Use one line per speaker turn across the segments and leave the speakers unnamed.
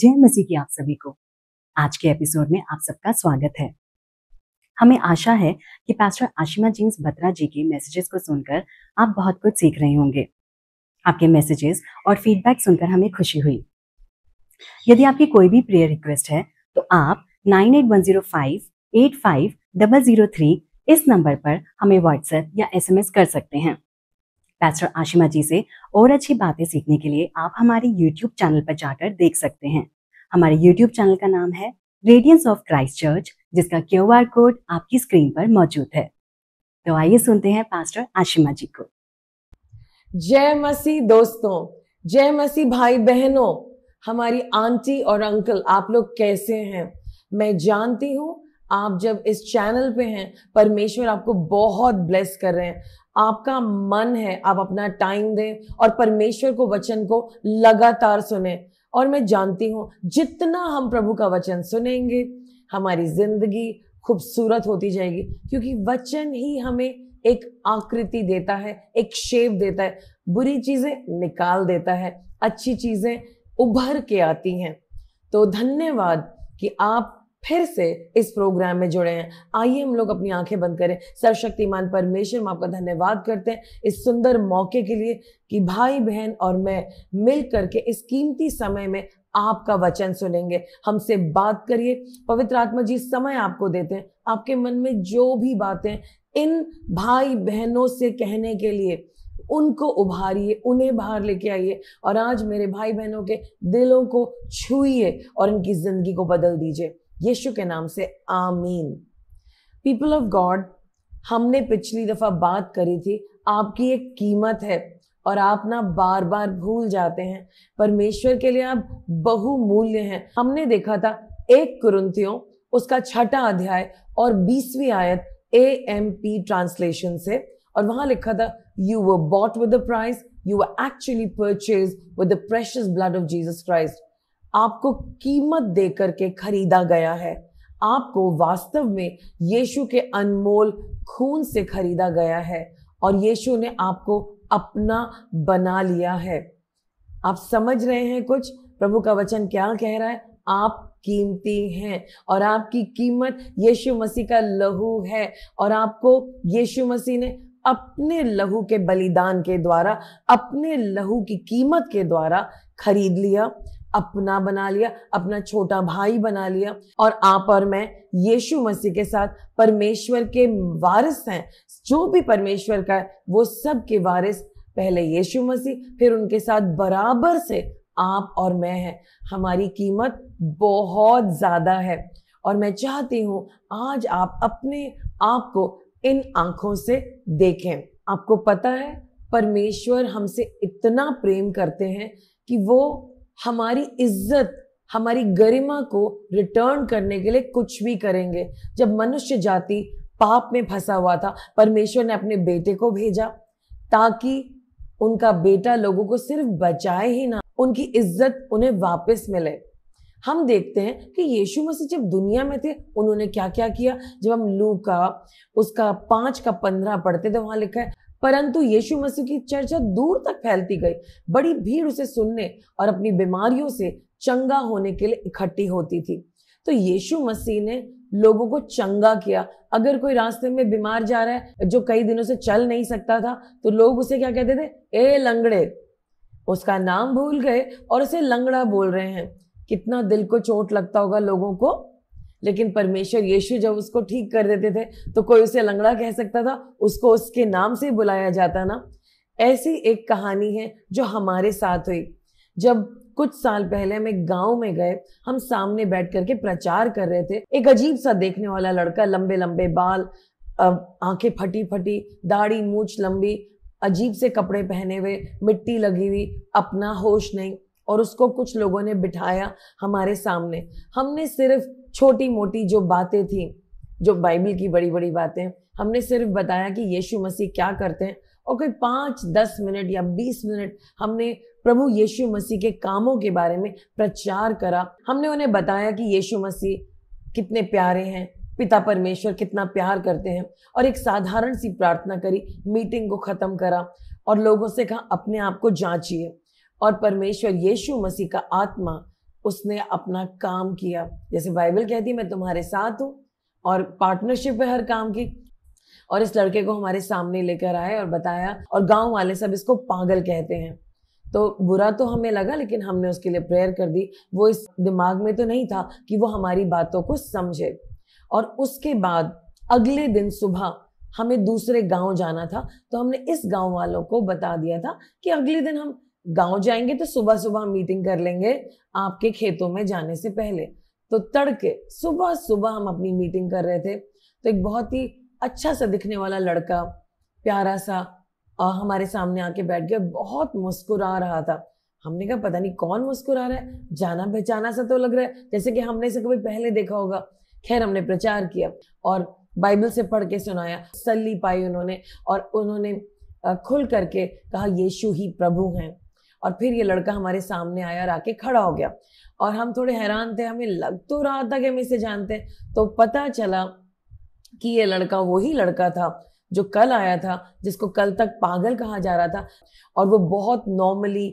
जय मसीह की आप सभी को आज के एपिसोड में आप सबका स्वागत है हमें आशा है कि पास्टर आशिमा जिंग्स बत्रा जी के मैसेजेस को सुनकर आप बहुत कुछ सीख रहे होंगे आपके मैसेजेस और फीडबैक सुनकर हमें खुशी हुई यदि आपकी कोई भी प्रेयर रिक्वेस्ट है तो आप 9810585003 इस नंबर पर हमें व्हाट्सएप या एसएमएस कर सकते हैं पैस्टर आशिमा जी से और अच्छी बातें सीखने के लिए आप हमारे यूट्यूब चैनल पर जाकर देख सकते हैं हमारे यूट्यूब चैनल का नाम है रेडियंस ऑफ क्राइस्ट चर्च जिसका क्यू आर कोड आपकी स्क्रीन पर मौजूद है तो आइए सुनते हैं पास्टर आशिमा जी को जय मसीह दोस्तों
जय मसीह भाई बहनों हमारी आंटी और अंकल आप लोग कैसे हैं मैं जानती हूँ आप जब इस चैनल पे हैं परमेश्वर आपको बहुत ब्लेस कर रहे हैं आपका मन है आप अपना टाइम दें और परमेश्वर को वचन को लगातार सुने और मैं जानती हूँ जितना हम प्रभु का वचन सुनेंगे हमारी जिंदगी खूबसूरत होती जाएगी क्योंकि वचन ही हमें एक आकृति देता है एक शेप देता है बुरी चीज़ें निकाल देता है अच्छी चीज़ें उभर के आती हैं तो धन्यवाद कि आप फिर से इस प्रोग्राम में जुड़े हैं आइए हम लोग अपनी आंखें बंद करें सर्वशक्तिमान परमेश्वर हम आपका धन्यवाद करते हैं इस सुंदर मौके के लिए कि भाई बहन और मैं मिल करके इस कीमती समय में आपका वचन सुनेंगे हमसे बात करिए पवित्र आत्मा जी समय आपको देते हैं आपके मन में जो भी बातें इन भाई बहनों से कहने के लिए उनको उभारिए उन्हें बाहर लेके आइए और आज मेरे भाई बहनों के दिलों को छूइए और इनकी ज़िंदगी को बदल दीजिए यीशु के नाम से आमीन पीपल ऑफ गॉड हमने पिछली दफ़ा बात करी थी आपकी एक कीमत है और आप ना बार बार भूल जाते हैं परमेश्वर के लिए आप बहुमूल्य हैं हमने देखा था एक कुरुंतियों उसका छठा अध्याय और बीसवीं आयत ए एम पी ट्रांसलेशन से और वहां लिखा था you were bought with the price you were actually purchase with the precious blood of Jesus Christ आपको कीमत दे करके खरीदा गया है आपको वास्तव में यीशु के अनमोल खून से खरीदा गया है और यीशु ने आपको अपना बना लिया है आप समझ रहे हैं कुछ प्रभु का वचन क्या कह रहा है आप कीमती हैं और आपकी कीमत यीशु मसीह का लहू है और आपको यीशु मसीह ने अपने लहू के बलिदान के द्वारा अपने लहू की कीमत के द्वारा खरीद लिया अपना बना लिया अपना छोटा भाई बना लिया और आप और मैं यीशु मसीह के साथ परमेश्वर के वारिस हैं जो भी परमेश्वर का है वो सब के वारिस पहले यीशु मसीह फिर उनके साथ बराबर से आप और मैं हैं हमारी कीमत बहुत ज़्यादा है और मैं चाहती हूँ आज आप अपने आप को इन आँखों से देखें आपको पता है परमेश्वर हमसे इतना प्रेम करते हैं कि वो हमारी इज्जत हमारी गरिमा को रिटर्न करने के लिए कुछ भी करेंगे जब मनुष्य जाति पाप में फंसा हुआ था परमेश्वर ने अपने बेटे को भेजा ताकि उनका बेटा लोगों को सिर्फ बचाए ही ना उनकी इज्जत उन्हें वापस मिले हम देखते हैं कि यीशु मसीह जब दुनिया में थे उन्होंने क्या क्या किया जब हम लू का उसका पांच का पंद्रह पढ़ते थे वहाँ लिखा है परंतु यीशु मसीह की चर्चा दूर तक फैलती गई बड़ी भीड़ उसे सुनने और अपनी बीमारियों से चंगा होने के लिए इकट्ठी होती थी तो यीशु मसीह ने लोगों को चंगा किया अगर कोई रास्ते में बीमार जा रहा है जो कई दिनों से चल नहीं सकता था तो लोग उसे क्या कहते थे ए लंगड़े उसका नाम भूल गए और उसे लंगड़ा बोल रहे हैं कितना दिल को चोट लगता होगा लोगों को लेकिन परमेश्वर यीशु जब उसको ठीक कर देते थे तो कोई उसे लंगड़ा कह सकता था उसको उसके नाम से बुलाया जाता ना ऐसी एक कहानी है जो हमारे साथ हुई जब कुछ साल पहले हम एक गांव में गए हम सामने बैठ करके प्रचार कर रहे थे एक अजीब सा देखने वाला लड़का लंबे लंबे बाल आंखें फटी फटी दाढ़ी मूछ लंबी अजीब से कपड़े पहने हुए मिट्टी लगी हुई अपना होश नहीं और उसको कुछ लोगों ने बिठाया हमारे सामने हमने सिर्फ छोटी मोटी जो बातें थी जो बाइबल की बड़ी बड़ी बातें हमने सिर्फ बताया कि यीशु मसीह क्या करते हैं और कोई पाँच दस मिनट या बीस मिनट हमने प्रभु यीशु मसीह के कामों के बारे में प्रचार करा हमने उन्हें बताया कि यीशु मसीह कितने प्यारे हैं पिता परमेश्वर कितना प्यार करते हैं और एक साधारण सी प्रार्थना करी मीटिंग को ख़त्म करा और लोगों से कहा अपने आप को जांचिए और परमेश्वर यीशु मसीह का आत्मा उसने अपना काम किया जैसे बाइबल कहती है मैं तुम्हारे साथ हूँ और पार्टनरशिप है हर काम की और इस लड़के को हमारे सामने लेकर आए और बताया और गांव वाले सब इसको पागल कहते हैं तो बुरा तो हमें लगा लेकिन हमने उसके लिए प्रेयर कर दी वो इस दिमाग में तो नहीं था कि वो हमारी बातों को समझे और उसके बाद अगले दिन सुबह हमें दूसरे गांव जाना था तो हमने इस गांव वालों को बता दिया था कि अगले दिन हम गांव जाएंगे तो सुबह सुबह हम मीटिंग कर लेंगे आपके खेतों में जाने से पहले तो तड़के सुबह सुबह हम अपनी मीटिंग कर रहे थे तो एक बहुत ही अच्छा सा दिखने वाला लड़का प्यारा सा आ, हमारे सामने आके बैठ गया बहुत मुस्कुरा रहा था हमने कहा पता नहीं कौन मुस्कुरा रहा है जाना पहचाना सा तो लग रहा है जैसे कि हमने इसे कभी पहले देखा होगा खैर हमने प्रचार किया और बाइबल से पढ़ के सुनाया सल्ली पाई उन्होंने और उन्होंने खुल करके कहा यीशु ही प्रभु हैं और फिर ये लड़का हमारे सामने आया और आके खड़ा हो गया और हम थोड़े हैरान थे हमें लग तो रहा था कि हम इसे जानते तो पता चला कि ये लड़का वही लड़का था जो कल आया था जिसको कल तक पागल कहा जा रहा था और वो बहुत नॉर्मली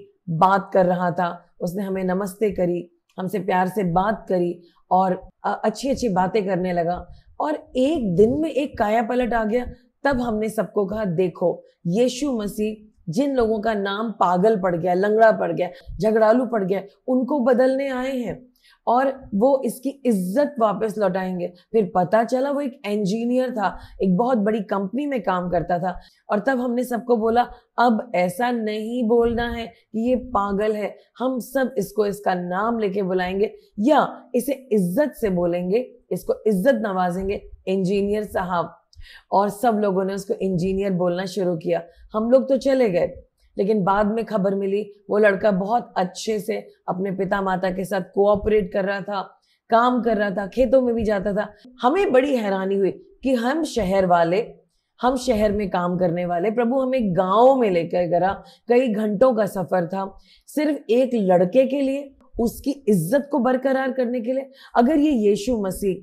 बात कर रहा था उसने हमें नमस्ते करी हमसे प्यार से बात करी और अच्छी अच्छी बातें करने लगा और एक दिन में एक काया पलट आ गया तब हमने सबको कहा देखो यीशु मसीह जिन लोगों का नाम पागल पड़ गया लंगड़ा पड़ गया झगड़ालू पड़ गया उनको बदलने आए हैं और वो इसकी इज्जत वापस लौटाएंगे फिर पता चला वो एक इंजीनियर था एक बहुत बड़ी कंपनी में काम करता था और तब हमने सबको बोला अब ऐसा नहीं बोलना है कि ये पागल है हम सब इसको इसका नाम लेके बुलाएंगे या इसे इज्जत से बोलेंगे इसको इज्जत नवाजेंगे इंजीनियर साहब और सब लोगों ने उसको इंजीनियर बोलना शुरू किया हम लोग तो चले गए लेकिन बाद में खबर मिली वो लड़का बहुत अच्छे से अपने पिता माता के साथ कोऑपरेट कर रहा था काम कर रहा था खेतों में भी जाता था हमें बड़ी हैरानी हुई कि हम शहर वाले हम शहर में काम करने वाले प्रभु हमें गाँव में लेकर गया कई घंटों का सफर था सिर्फ एक लड़के के लिए उसकी इज्जत को बरकरार करने के लिए अगर ये यीशु मसीह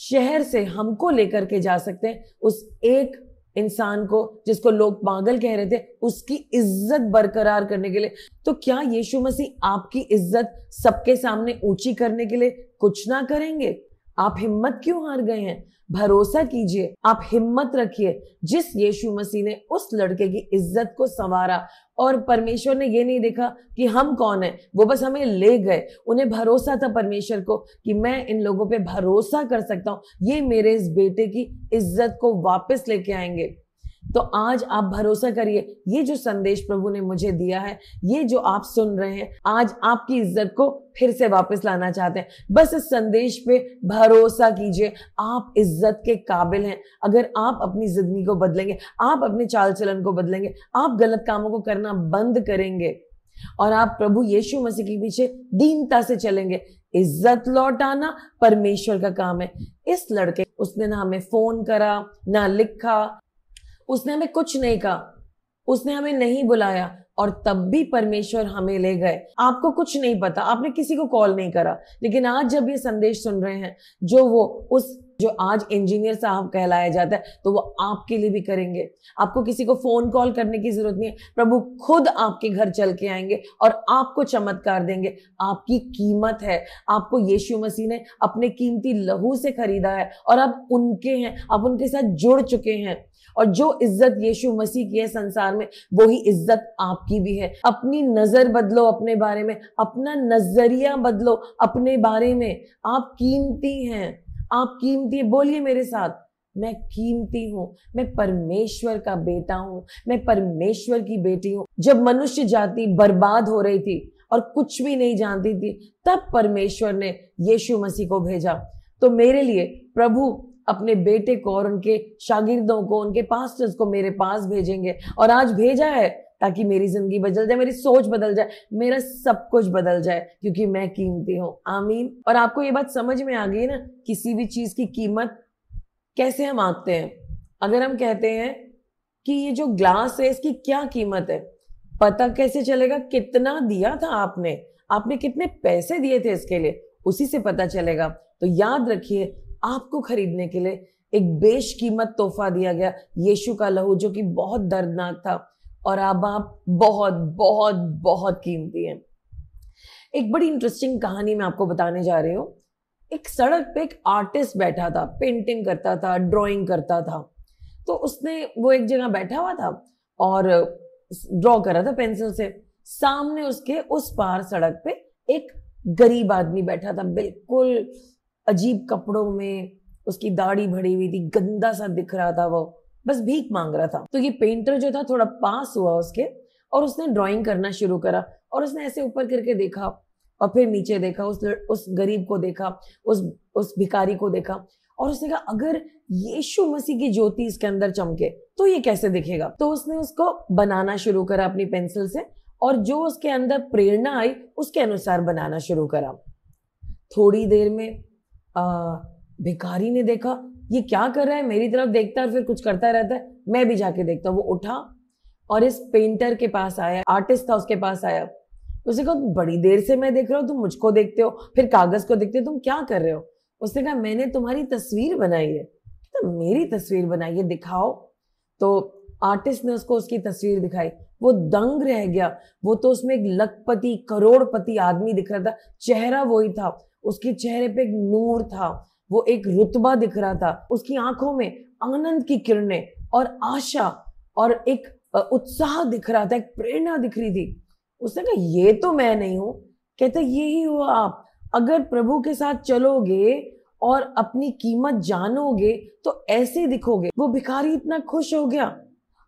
शहर से हमको लेकर के जा सकते हैं उस एक इंसान को जिसको लोग पागल कह रहे थे उसकी इज्जत बरकरार करने के लिए तो क्या यीशु मसीह आपकी इज्जत सबके सामने ऊंची करने के लिए कुछ ना करेंगे आप हिम्मत क्यों हार गए हैं भरोसा कीजिए आप हिम्मत रखिए जिस यीशु मसीह ने उस लड़के की इज्जत को संवारा और परमेश्वर ने ये नहीं देखा कि हम कौन है वो बस हमें ले गए उन्हें भरोसा था परमेश्वर को कि मैं इन लोगों पे भरोसा कर सकता हूँ ये मेरे इस बेटे की इज्जत को वापस लेके आएंगे तो आज आप भरोसा करिए ये जो संदेश प्रभु ने मुझे दिया है ये जो आप सुन रहे हैं आज आपकी इज्जत को फिर से वापस लाना चाहते हैं बस इस संदेश पे भरोसा कीजिए आप इज्जत के काबिल हैं अगर आप अपनी जिंदगी को बदलेंगे आप अपने चाल चलन को बदलेंगे आप गलत कामों को करना बंद करेंगे और आप प्रभु यीशु मसीह के पीछे दीनता से चलेंगे इज्जत लौटाना परमेश्वर का काम है इस लड़के उसने ना हमें फोन करा ना लिखा उसने हमें कुछ नहीं कहा उसने हमें नहीं बुलाया और तब भी परमेश्वर हमें ले गए आपको कुछ नहीं पता आपने किसी को कॉल नहीं करा लेकिन आज जब ये संदेश सुन रहे हैं जो वो उस जो आज इंजीनियर साहब कहलाया जाता है तो वो आपके लिए भी करेंगे आपको किसी को फोन कॉल करने की जरूरत नहीं है प्रभु खुद आपके घर चल के आएंगे और आपको चमत्कार देंगे आपकी कीमत है आपको यीशु मसीह ने अपने कीमती लहू से खरीदा है और आप उनके हैं आप उनके साथ जुड़ चुके हैं और जो इज्जत यीशु मसीह की है संसार में वही इज्जत आपकी भी है अपनी नजर बदलो अपने बारे में अपना नजरिया बदलो अपने बारे में आप कीमती हैं आप कीमती बोलिए मेरे साथ मैं कीमती हूँ मैं परमेश्वर का बेटा हूँ मैं परमेश्वर की बेटी हूँ जब मनुष्य जाति बर्बाद हो रही थी और कुछ भी नहीं जानती थी तब परमेश्वर ने यीशु मसीह को भेजा तो मेरे लिए प्रभु अपने बेटे को और उनके शागिर्दों को उनके पास्टर्स को मेरे पास भेजेंगे और आज भेजा है ताकि मेरी जिंदगी बदल जाए मेरी सोच बदल जाए मेरा सब कुछ बदल जाए क्योंकि मैं कीमती हूँ आमीन और आपको ये बात समझ में आ गई ना किसी भी चीज़ की कीमत कैसे हम आंकते हैं अगर हम कहते हैं कि ये जो ग्लास है इसकी क्या कीमत है पता कैसे चलेगा कितना दिया था आपने आपने कितने पैसे दिए थे इसके लिए उसी से पता चलेगा तो याद रखिए आपको खरीदने के लिए एक बेश कीमत तोहफा दिया गया यीशु का लहू जो कि बहुत दर्दनाक था और अब आप बहुत बहुत बहुत कीमती हैं एक बड़ी इंटरेस्टिंग कहानी मैं आपको बताने जा रही हूँ एक सड़क पे एक आर्टिस्ट बैठा था पेंटिंग करता था ड्राइंग करता था तो उसने वो एक जगह बैठा हुआ था और ड्रॉ कर रहा था पेंसिल से सामने उसके उस पार सड़क पे एक गरीब आदमी बैठा था बिल्कुल अजीब कपड़ों में उसकी दाढ़ी भरी हुई थी गंदा सा दिख रहा था वो बस भीख मांग रहा था तो ये पेंटर जो था थोड़ा पास हुआ उसके और उसने ड्राइंग करना शुरू करा और उसने ऐसे ऊपर करके देखा और फिर नीचे देखा उस उस गरीब को देखा उस उस भिकारी को देखा और उसने कहा अगर यीशु मसीह की ज्योति इसके अंदर चमके तो ये कैसे दिखेगा तो उसने उसको बनाना शुरू करा अपनी पेंसिल से और जो उसके अंदर प्रेरणा आई उसके अनुसार बनाना शुरू करा थोड़ी देर में भिखारी ने देखा ये क्या कर रहा है मेरी तरफ देखता है और फिर कुछ करता रहता है मैं भी जाके देखता वो उठा और इस पेंटर के पास आया आर्टिस्ट था उसके पास आया उसने कहा बड़ी देर से मैं देख रहा हूँ तुम मुझको देखते हो फिर कागज को देखते हो तुम क्या कर रहे हो उसने कहा मैंने तुम्हारी तस्वीर बनाई है तो मेरी तस्वीर बनाई है दिखाओ तो आर्टिस्ट ने उसको उसकी तस्वीर दिखाई वो दंग रह गया वो तो उसमें एक लखपति करोड़पति आदमी दिख रहा था चेहरा वही था उसके चेहरे पे एक नूर था वो एक रुतबा दिख रहा था उसकी आंखों में आनंद की किरणें और आशा और एक उत्साह दिख रहा था एक प्रेरणा दिख रही थी उसने कहा ये तो मैं नहीं हूं कहते ये ही हुआ आप अगर प्रभु के साथ चलोगे और अपनी कीमत जानोगे तो ऐसे दिखोगे वो भिखारी इतना खुश हो गया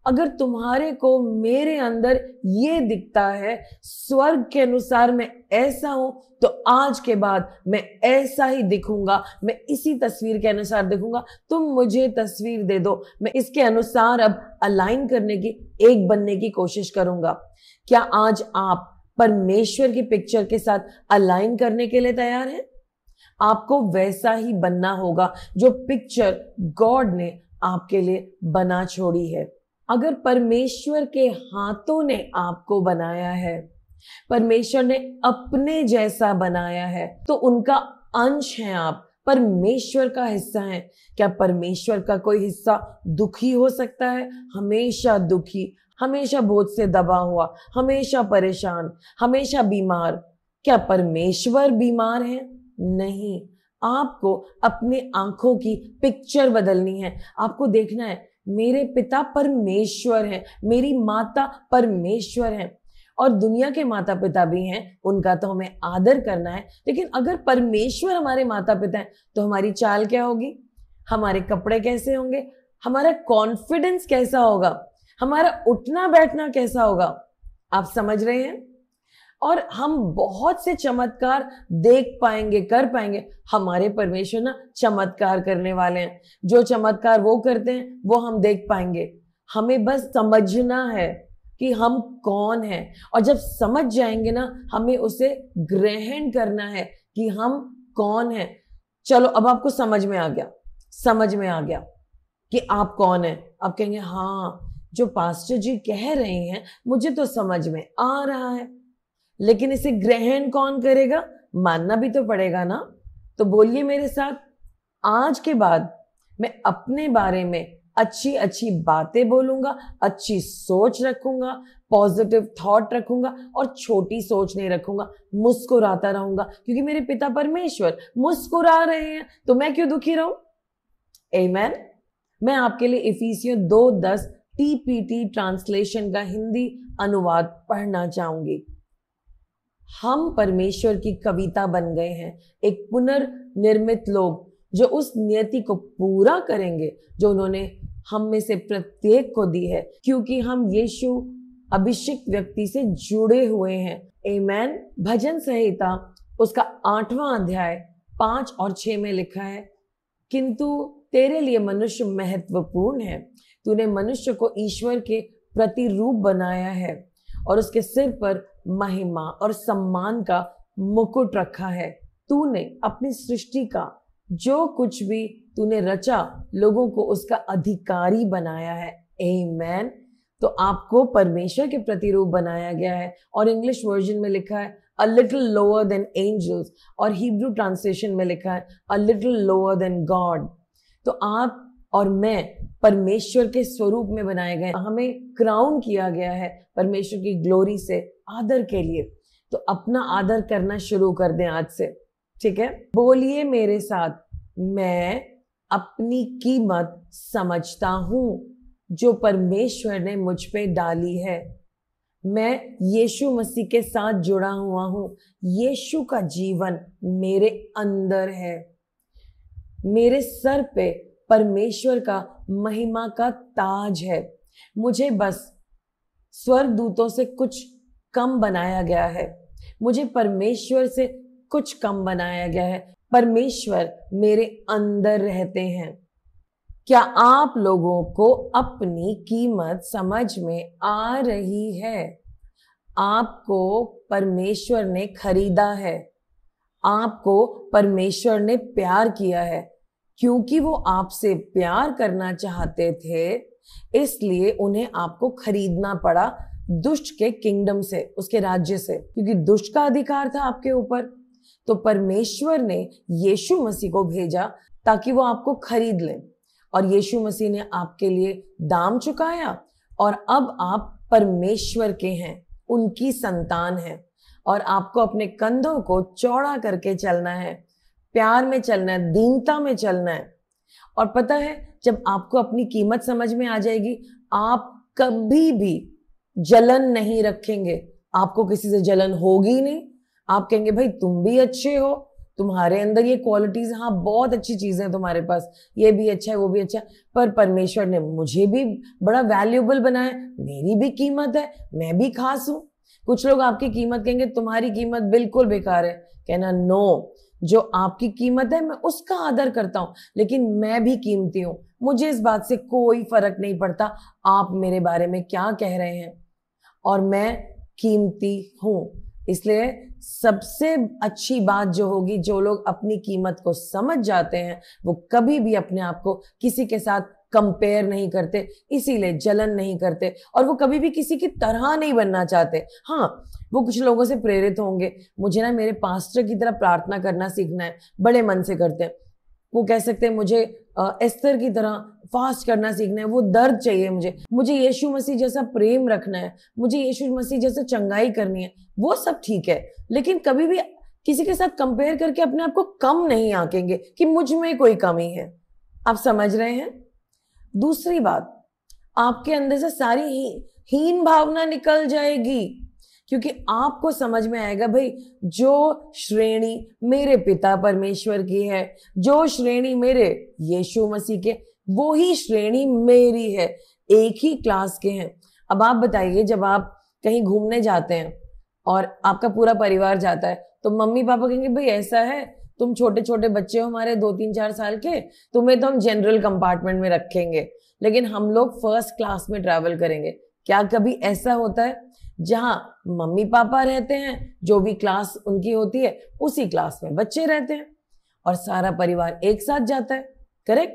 अगर तुम्हारे को मेरे अंदर ये दिखता है स्वर्ग के अनुसार मैं ऐसा हूं तो आज के बाद मैं ऐसा ही दिखूंगा मैं इसी तस्वीर के अनुसार दिखूंगा तुम मुझे तस्वीर दे दो मैं इसके अनुसार अब अलाइन करने की एक बनने की कोशिश करूंगा क्या आज आप परमेश्वर की पिक्चर के साथ अलाइन करने के लिए तैयार हैं आपको वैसा ही बनना होगा जो पिक्चर गॉड ने आपके लिए बना छोड़ी है अगर परमेश्वर के हाथों ने आपको बनाया है परमेश्वर ने अपने जैसा बनाया है तो उनका अंश है आप परमेश्वर का हिस्सा है क्या परमेश्वर का कोई हिस्सा दुखी हो सकता है हमेशा दुखी हमेशा बोझ से दबा हुआ हमेशा परेशान हमेशा बीमार क्या परमेश्वर बीमार है नहीं आपको अपने आंखों की पिक्चर बदलनी है आपको देखना है मेरे पिता परमेश्वर हैं मेरी माता परमेश्वर हैं और दुनिया के माता पिता भी हैं उनका तो हमें आदर करना है लेकिन अगर परमेश्वर हमारे माता पिता हैं तो हमारी चाल क्या होगी हमारे कपड़े कैसे होंगे हमारा कॉन्फिडेंस कैसा होगा हमारा उठना बैठना कैसा होगा आप समझ रहे हैं और हम बहुत से चमत्कार देख पाएंगे कर पाएंगे हमारे परमेश्वर ना चमत्कार करने वाले हैं जो चमत्कार वो करते हैं वो हम देख पाएंगे हमें बस समझना है कि हम कौन हैं और जब समझ जाएंगे ना हमें उसे ग्रहण करना है कि हम कौन हैं चलो अब आपको समझ में आ गया समझ में आ गया कि आप कौन हैं आप कहेंगे हाँ जो पास्टर जी कह रहे हैं मुझे तो समझ में आ रहा है लेकिन इसे ग्रहण कौन करेगा मानना भी तो पड़ेगा ना तो बोलिए मेरे साथ आज के बाद मैं अपने बारे में अच्छी अच्छी बातें बोलूंगा अच्छी सोच रखूंगा पॉजिटिव थॉट रखूंगा और छोटी सोच नहीं रखूंगा मुस्कुराता रहूंगा क्योंकि मेरे पिता परमेश्वर मुस्कुरा रहे हैं तो मैं क्यों दुखी रहूं मैन मैं आपके लिए इफिसियो दो दस टीपीटी ट्रांसलेशन का हिंदी अनुवाद पढ़ना चाहूंगी हम परमेश्वर की कविता बन गए हैं एक पुनर्निर्मित लोग जो उस नियति को पूरा करेंगे जो उन्होंने हम में से प्रत्येक को दी है क्योंकि हम यीशु अभिषिक्त व्यक्ति से जुड़े हुए हैं एमैन भजन संहिता उसका आठवां अध्याय पांच और छह में लिखा है किंतु तेरे लिए मनुष्य महत्वपूर्ण है तूने मनुष्य को ईश्वर के प्रतिरूप बनाया है और उसके सिर पर महिमा और सम्मान का मुकुट रखा है तूने अपनी सृष्टि का जो कुछ भी तूने रचा लोगों को उसका अधिकारी बनाया है ए मैन तो आपको परमेश्वर के प्रतिरूप बनाया गया है और इंग्लिश वर्जन में लिखा है a little lower than angels और हिब्रू ट्रांसलेशन में लिखा है a little lower than God तो आप और मैं परमेश्वर के स्वरूप में बनाए गए हमें क्राउन किया गया है परमेश्वर की ग्लोरी से आदर के लिए तो अपना आदर करना शुरू कर दें आज से ठीक है बोलिए मेरे साथ मैं अपनी कीमत समझता हूँ जो परमेश्वर ने मुझ पे डाली है मैं यीशु मसीह के साथ जुड़ा हुआ हूँ यीशु का जीवन मेरे अंदर है मेरे सर पे परमेश्वर का महिमा का ताज है मुझे बस दूतों से कुछ कम बनाया गया है मुझे परमेश्वर से कुछ कम बनाया गया है परमेश्वर मेरे अंदर रहते हैं क्या आप लोगों को अपनी कीमत समझ में आ रही है आपको परमेश्वर ने खरीदा है आपको परमेश्वर ने प्यार किया है क्योंकि वो आपसे प्यार करना चाहते थे इसलिए उन्हें आपको खरीदना पड़ा दुष्ट के किंगडम से उसके राज्य से क्योंकि दुष्ट का अधिकार था आपके ऊपर तो परमेश्वर ने यीशु मसीह को भेजा ताकि वो आपको खरीद ले और यीशु मसीह ने आपके लिए दाम चुकाया और अब आप परमेश्वर के हैं उनकी संतान हैं और आपको अपने कंधों को चौड़ा करके चलना है प्यार में चलना है दीनता में चलना है और पता है जब आपको अपनी कीमत समझ में आ जाएगी आप कभी भी जलन नहीं रखेंगे आपको किसी से जलन होगी नहीं आप कहेंगे भाई तुम भी अच्छे हो तुम्हारे अंदर ये क्वालिटीज हाँ बहुत अच्छी चीज़ें हैं तुम्हारे पास ये भी अच्छा है वो भी अच्छा है पर परमेश्वर ने मुझे भी बड़ा वैल्यूबल बनाया मेरी भी कीमत है मैं भी खास हूँ कुछ लोग आपकी कीमत कहेंगे तुम्हारी कीमत बिल्कुल बेकार है कहना नो जो आपकी कीमत है मैं उसका आदर करता हूँ लेकिन मैं भी कीमती हूँ मुझे इस बात से कोई फर्क नहीं पड़ता आप मेरे बारे में क्या कह रहे हैं और मैं कीमती हूँ इसलिए सबसे अच्छी बात जो होगी जो लोग अपनी कीमत को समझ जाते हैं वो कभी भी अपने आप को किसी के साथ कंपेयर नहीं करते इसीलिए जलन नहीं करते और वो कभी भी किसी की तरह नहीं बनना चाहते हाँ वो कुछ लोगों से प्रेरित होंगे मुझे ना मेरे पास्टर की तरह प्रार्थना करना सीखना है बड़े मन से करते हैं वो कह सकते हैं मुझे एस्तर की तरह फास्ट करना सीखना है वो दर्द चाहिए मुझे मुझे यीशु मसीह जैसा प्रेम रखना है मुझे यीशु मसीह जैसा चंगाई करनी है वो सब ठीक है लेकिन कभी भी किसी के साथ कंपेयर करके अपने आप को कम नहीं आकेंगे कि मुझ में कोई कमी है आप समझ रहे हैं दूसरी बात आपके अंदर से सारी ही, हीन भावना निकल जाएगी क्योंकि आपको समझ में आएगा भाई जो श्रेणी मेरे पिता परमेश्वर की है जो श्रेणी मेरे यीशु मसीह के वो ही श्रेणी मेरी है एक ही क्लास के हैं अब आप बताइए जब आप कहीं घूमने जाते हैं और आपका पूरा परिवार जाता है तो मम्मी पापा कहेंगे भाई ऐसा है तुम छोटे छोटे बच्चे हो हमारे दो तीन चार साल के तुम्हें तो हम जनरल कंपार्टमेंट में रखेंगे लेकिन हम लोग फर्स्ट क्लास में ट्रैवल करेंगे क्या कभी ऐसा होता है जहाँ मम्मी पापा रहते हैं जो भी क्लास उनकी होती है उसी क्लास में बच्चे रहते हैं और सारा परिवार एक साथ जाता है करेक्ट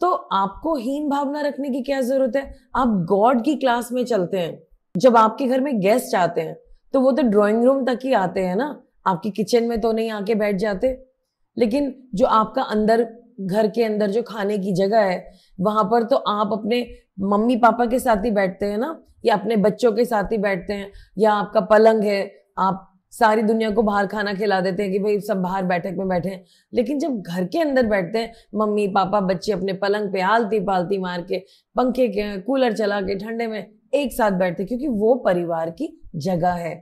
तो आपको हीन भावना रखने की क्या जरूरत है आप गॉड की क्लास में चलते हैं जब आपके घर में गेस्ट आते हैं तो वो तो ड्राइंग रूम तक ही आते हैं ना आपकी किचन में तो नहीं आके बैठ जाते लेकिन जो आपका अंदर घर के अंदर जो खाने की जगह है वहां पर तो आप अपने मम्मी पापा के साथ ही बैठते हैं ना या अपने बच्चों के साथ ही बैठते हैं या आपका पलंग है आप सारी दुनिया को बाहर खाना खिला देते हैं कि भाई सब बाहर बैठक में बैठे हैं लेकिन जब घर के अंदर बैठते हैं मम्मी पापा बच्चे अपने पलंग पे आलती पालती मार के पंखे के कूलर चला के ठंडे में एक साथ बैठते क्योंकि वो परिवार की जगह है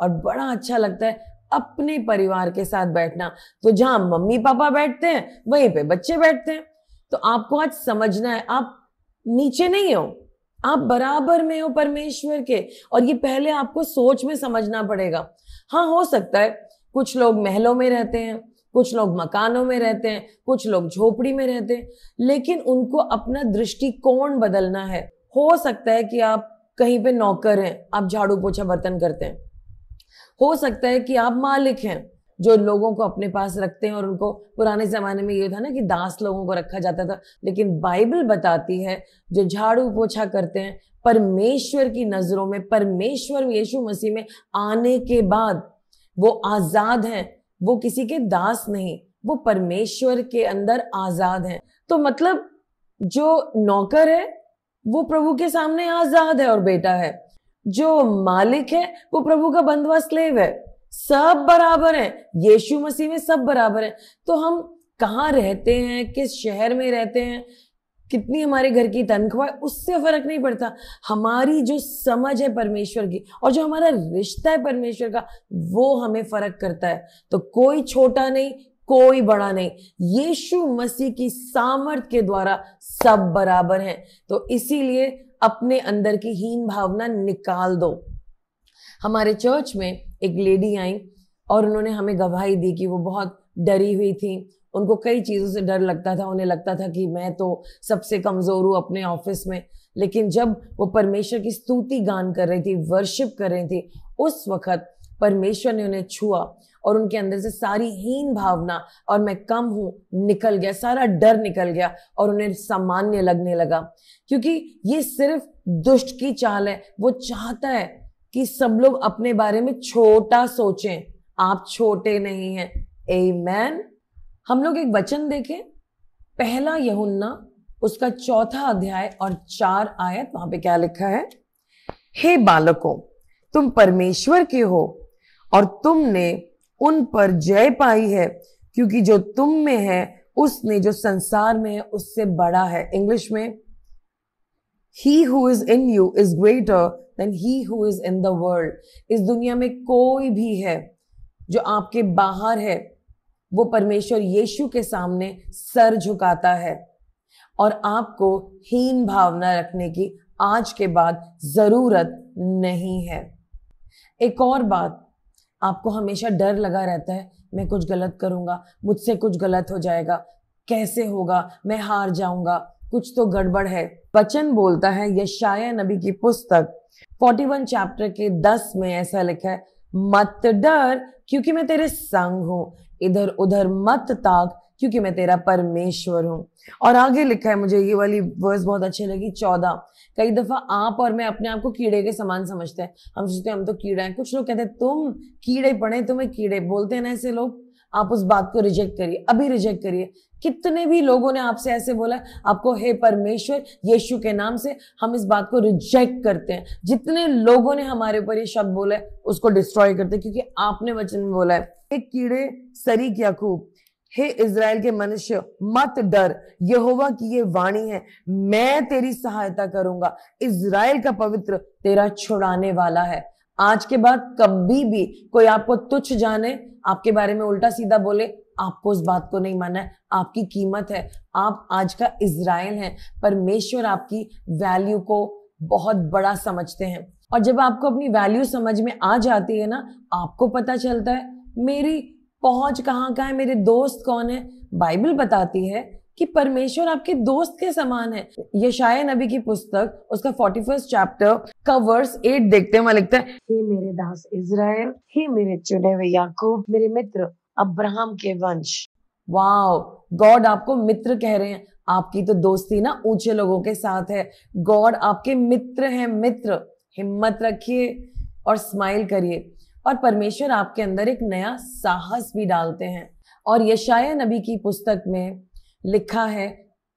और बड़ा अच्छा लगता है अपने परिवार के साथ बैठना तो जहाँ मम्मी पापा बैठते हैं वहीं पे बच्चे बैठते हैं तो आपको आज समझना है आप नीचे नहीं हो आप बराबर में हो परमेश्वर के और ये पहले आपको सोच में समझना पड़ेगा हाँ हो सकता है कुछ लोग महलों में रहते हैं कुछ लोग मकानों में रहते हैं कुछ लोग झोपड़ी में रहते हैं लेकिन उनको अपना दृष्टिकोण बदलना है हो सकता है कि आप कहीं पे नौकर हैं आप झाड़ू पोछा बर्तन करते हैं हो सकता है कि आप मालिक हैं जो लोगों को अपने पास रखते हैं और उनको पुराने ज़माने में ये था ना कि दास लोगों को रखा जाता था लेकिन बाइबल बताती है जो झाड़ू पोछा करते हैं परमेश्वर की नज़रों में परमेश्वर यीशु मसीह में आने के बाद वो आज़ाद हैं वो किसी के दास नहीं वो परमेश्वर के अंदर आज़ाद हैं तो मतलब जो नौकर है वो प्रभु के सामने आज़ाद है और बेटा है जो मालिक है वो प्रभु का बंधुआ स्लेव है सब बराबर है यीशु मसीह में सब बराबर है तो हम कहाँ रहते हैं किस शहर में रहते हैं कितनी हमारे घर की तनख्वाह उससे फर्क नहीं पड़ता हमारी जो समझ है परमेश्वर की और जो हमारा रिश्ता है परमेश्वर का वो हमें फर्क करता है तो कोई छोटा नहीं कोई बड़ा नहीं यीशु मसीह की सामर्थ के द्वारा सब बराबर हैं तो इसीलिए अपने अंदर की हीन भावना निकाल दो हमारे चर्च में एक लेडी आई और उन्होंने हमें गवाही दी कि वो बहुत डरी हुई थी उनको कई चीज़ों से डर लगता था उन्हें लगता था कि मैं तो सबसे कमज़ोर हूँ अपने ऑफिस में लेकिन जब वो परमेश्वर की स्तुति गान कर रही थी वर्शिप कर रही थी उस वक्त परमेश्वर ने उन्हें छुआ और उनके अंदर से सारी हीन भावना और मैं कम हूँ निकल गया सारा डर निकल गया और उन्हें सामान्य लगने लगा क्योंकि ये सिर्फ दुष्ट की चाल है वो चाहता है कि सब लोग अपने बारे में छोटा सोचें आप छोटे नहीं हैं ए मैन हम लोग एक वचन देखें पहला यहुन्ना उसका चौथा अध्याय और चार आयत वहां पे क्या लिखा है हे बालकों तुम परमेश्वर के हो और तुमने उन पर जय पाई है क्योंकि जो तुम में है उसने जो संसार में है उससे बड़ा है इंग्लिश में he who is in you is greater than he who is in the world इस दुनिया में कोई भी है जो आपके बाहर है वो परमेश्वर यीशु के सामने सर झुकाता है और आपको हीन भावना रखने की आज के बाद ज़रूरत नहीं है एक और बात आपको हमेशा डर लगा रहता है मैं कुछ गलत करूंगा मुझसे कुछ गलत हो जाएगा कैसे होगा मैं हार जाऊंगा कुछ तो गड़बड़ है बचन बोलता है यशाया नबी की पुस्तक 41 चैप्टर के 10 में ऐसा लिखा है मत डर क्योंकि मैं तेरे संग हूं इधर उधर मत ताक क्योंकि मैं तेरा परमेश्वर हूं और आगे लिखा है मुझे ये वाली वर्स बहुत अच्छी लगी चौदह कई दफ़ा आप और मैं अपने आप को कीड़े के समान समझते हैं हम सोचते हैं हम तो कीड़ा है कुछ लोग कहते हैं तुम कीड़े पड़े तुम्हें कीड़े बोलते हैं ना ऐसे लोग आप उस बात को रिजेक्ट करिए अभी रिजेक्ट करिए कितने भी लोगों ने आपसे ऐसे बोला आपको हे परमेश्वर यीशु के नाम से हम इस बात को रिजेक्ट करते हैं जितने लोगों ने हमारे ऊपर ये शब्द बोला है उसको डिस्ट्रॉय करते हैं क्योंकि आपने वचन में बोला है एक कीड़े क्या खूब हे इज़राइल के मनुष्य मत डर यहोवा की ये वाणी है मैं तेरी सहायता करूंगा इज़राइल का पवित्र तेरा छुड़ाने वाला है आज के बाद कभी भी कोई आपको तुच्छ जाने आपके बारे में उल्टा सीधा बोले आपको उस बात को नहीं माना है आपकी कीमत है आप आज का इसराइल हैं परमेश्वर आपकी वैल्यू को बहुत बड़ा समझते हैं और जब आपको अपनी वैल्यू समझ में आ जाती है ना आपको पता चलता है मेरी पहुंच कहाँ का है मेरे दोस्त कौन है बाइबल बताती है कि परमेश्वर आपके दोस्त के समान है यशाया नबी की पुस्तक उसका फोर्टी फर्स्ट चैप्टर का वर्स एट देखते हैं वहां लिखता है हे मेरे दास इज़राइल हे मेरे चुने हुए याकूब मेरे मित्र अब्राहम के वंश वाओ गॉड आपको मित्र कह रहे हैं आपकी तो दोस्ती ना ऊंचे लोगों के साथ है गॉड आपके मित्र हैं मित्र हिम्मत रखिए और स्माइल करिए और परमेश्वर आपके अंदर एक नया साहस भी डालते हैं और यशाया नबी की पुस्तक में लिखा है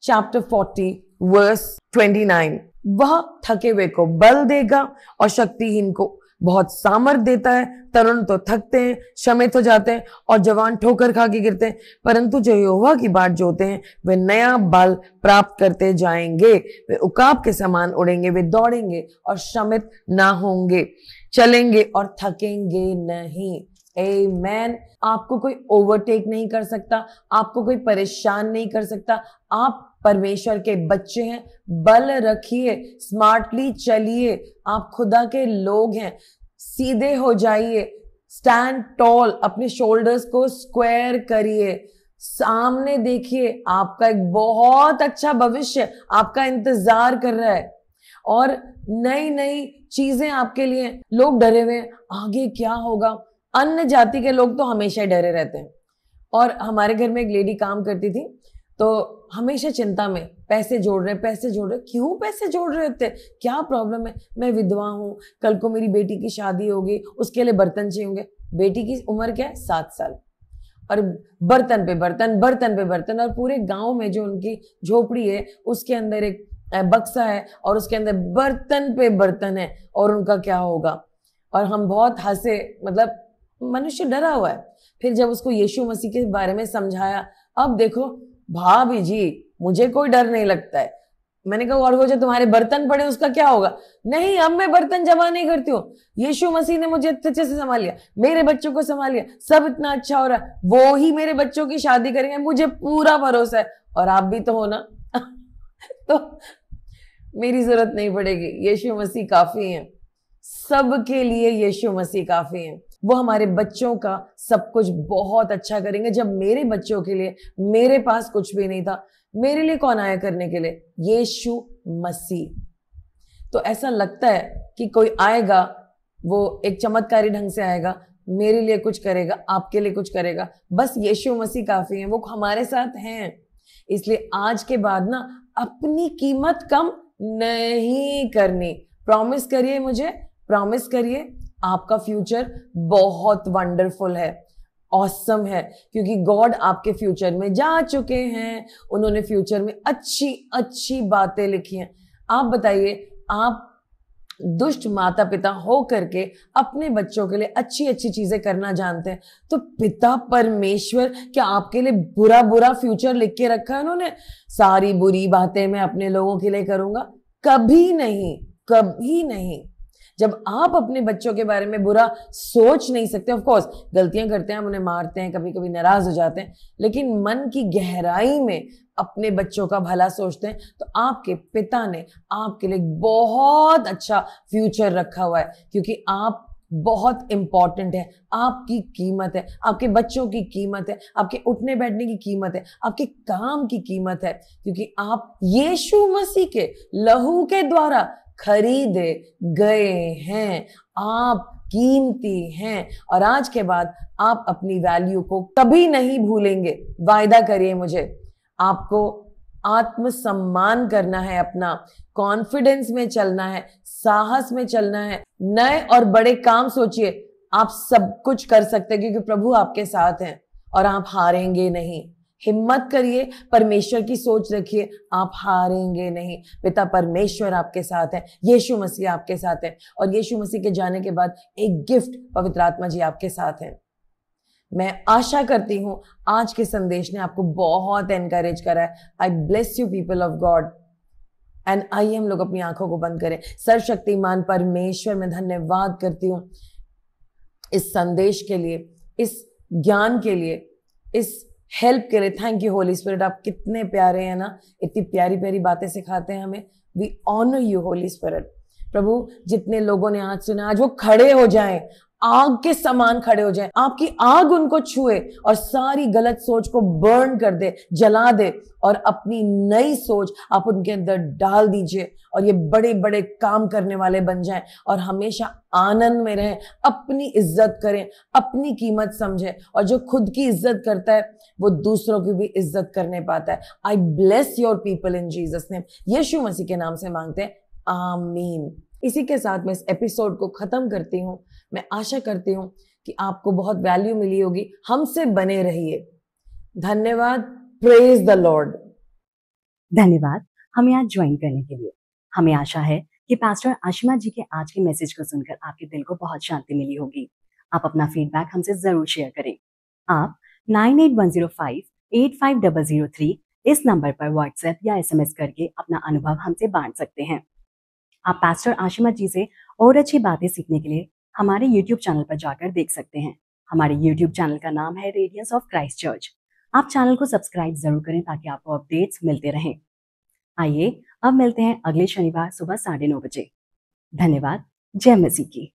चैप्टर 40 वर्स 29 वह थके हुए को बल देगा और शक्तिहीन को बहुत सामर्थ देता है तरुण तो थकते हैं शमित हो जाते हैं और जवान ठोकर खा के गिरते हैं परंतु जो योवा की बात जो होते हैं वे नया बल प्राप्त करते जाएंगे वे उकाब के समान उड़ेंगे वे दौड़ेंगे और शमित ना होंगे चलेंगे और थकेंगे नहीं ए मैन आपको कोई ओवरटेक नहीं कर सकता आपको कोई परेशान नहीं कर सकता आप परमेश्वर के बच्चे हैं बल रखिए स्मार्टली चलिए आप खुदा के लोग हैं सीधे हो जाइए स्टैंड टॉल अपने शोल्डर्स को स्क्वायर करिए सामने देखिए आपका एक बहुत अच्छा भविष्य आपका इंतजार कर रहा है और नई नई चीजें आपके लिए लोग डरे हुए हैं आगे क्या होगा अन्य जाति के लोग तो हमेशा डरे रहते हैं और हमारे घर में एक लेडी काम करती थी तो हमेशा चिंता में पैसे जोड़ रहे पैसे जोड़ रहे क्यों पैसे जोड़ रहे थे क्या प्रॉब्लम है मैं विधवा हूँ कल को मेरी बेटी की शादी होगी उसके लिए बर्तन चाहिए होंगे बेटी की उम्र क्या है सात साल और बर्तन पे बर्तन बर्तन पे बर्तन और पूरे गांव में जो उनकी झोपड़ी है उसके अंदर एक बक्सा है और उसके अंदर बर्तन पे बर्तन है और उनका क्या होगा और हम बहुत हंसे मतलब मनुष्य डरा हुआ है फिर जब उसको यीशु मसीह के बारे में समझाया अब देखो भाभी हाँ जी मुझे कोई डर नहीं लगता है मैंने कहा और वो जो तुम्हारे बर्तन पड़े उसका क्या होगा नहीं अब मैं बर्तन जमा नहीं करती हूँ यीशु मसीह ने मुझे अच्छे से संभाल लिया मेरे बच्चों को संभाल लिया सब इतना अच्छा हो रहा है वो ही मेरे बच्चों की शादी करेंगे मुझे पूरा भरोसा है और आप भी तो हो ना तो मेरी जरूरत नहीं पड़ेगी यीशु मसीह काफी है सबके लिए यीशु मसीह काफी है वो हमारे बच्चों का सब कुछ बहुत अच्छा करेंगे जब मेरे बच्चों के लिए मेरे पास कुछ भी नहीं था मेरे लिए कौन आया करने के लिए यीशु मसीह तो ऐसा लगता है कि कोई आएगा वो एक चमत्कारी ढंग से आएगा मेरे लिए कुछ करेगा आपके लिए कुछ करेगा बस यीशु मसीह काफ़ी है वो हमारे साथ हैं इसलिए आज के बाद ना अपनी कीमत कम नहीं करनी प्रॉमिस करिए मुझे प्रॉमिस करिए आपका फ्यूचर बहुत वंडरफुल है ऑसम है क्योंकि गॉड आपके फ्यूचर में जा चुके हैं उन्होंने फ्यूचर में अच्छी अच्छी बातें लिखी हैं आप बताइए आप दुष्ट माता पिता हो करके अपने बच्चों के लिए अच्छी अच्छी चीजें करना जानते हैं तो पिता परमेश्वर क्या आपके लिए बुरा बुरा फ्यूचर लिख के रखा है उन्होंने सारी बुरी बातें मैं अपने लोगों के लिए करूंगा कभी नहीं कभी नहीं जब आप अपने बच्चों के बारे में बुरा सोच नहीं सकते ऑफकोर्स गलतियां करते हैं हम उन्हें मारते हैं कभी कभी नाराज हो जाते हैं लेकिन मन की गहराई में अपने बच्चों का भला सोचते हैं तो आपके पिता ने आपके लिए बहुत अच्छा फ्यूचर रखा हुआ है क्योंकि आप बहुत इंपॉर्टेंट है आपकी कीमत है आपके बच्चों की कीमत है आपके उठने बैठने की कीमत है आपके काम की कीमत है क्योंकि आप यीशु मसीह के लहू के द्वारा खरीदे गए हैं आप कीमती हैं और आज के बाद आप अपनी वैल्यू को कभी नहीं भूलेंगे वायदा करिए मुझे आपको आत्मसम्मान करना है अपना कॉन्फिडेंस में चलना है साहस में चलना है नए और बड़े काम सोचिए आप सब कुछ कर सकते हैं क्योंकि प्रभु आपके साथ हैं और आप हारेंगे नहीं हिम्मत करिए परमेश्वर की सोच रखिए आप हारेंगे नहीं पिता परमेश्वर आपके साथ है यीशु मसीह आपके साथ है और यीशु मसीह के जाने के बाद एक गिफ्ट पवित्र आत्मा जी आपके साथ है मैं आशा करती हूँ आज के संदेश ने आपको बहुत एनकरेज करा है I bless you people of God and आइए हम लोग अपनी आंखों को बंद करें सर्वशक्तिमान परमेश्वर में धन्यवाद करती हूँ इस संदेश के लिए इस ज्ञान के लिए इस हेल्प करे थैंक यू होली स्पिरिट आप कितने प्यारे हैं ना इतनी प्यारी प्यारी बातें सिखाते हैं हमें we honour you Holy Spirit प्रभु जितने लोगों ने आज सुना आज वो खड़े हो जाएं आग के समान खड़े हो जाए आपकी आग उनको छुए और सारी गलत सोच को बर्न कर दे जला दे और अपनी नई सोच आप उनके अंदर डाल दीजिए और ये बड़े बड़े काम करने वाले बन जाएं और हमेशा आनंद में रहें अपनी इज्जत करें अपनी कीमत समझें और जो खुद की इज्जत करता है वो दूसरों की भी इज्जत करने पाता है I bless your people in Jesus name यीशु मसीह के नाम से मांगते हैं आमीन इसी के साथ मैं इस एपिसोड को ख़त्म करती हूँ मैं आशा करती हूँ कि आपको बहुत वैल्यू मिली होगी हमसे बने रहिए धन्यवाद प्रेज द लॉर्ड
धन्यवाद हमें आज ज्वाइन करने के लिए हमें आशा है कि पास्टर आशिमा जी के आज के मैसेज को सुनकर आपके दिल को बहुत शांति मिली होगी आप अपना फीडबैक हमसे जरूर शेयर करें आप 9810585003 इस नंबर पर व्हाट्सएप या एसएमएस करके अपना अनुभव हमसे बांट सकते हैं आप पास्टर आशिमा जी से और अच्छी बातें सीखने के लिए हमारे यूट्यूब चैनल पर जाकर देख सकते हैं हमारे यूट्यूब चैनल का नाम है रेडियंस ऑफ क्राइस्ट चर्च आप चैनल को सब्सक्राइब जरूर करें ताकि आपको अपडेट्स मिलते रहें आइए अब मिलते हैं अगले शनिवार सुबह साढ़े नौ बजे धन्यवाद जय मसीह की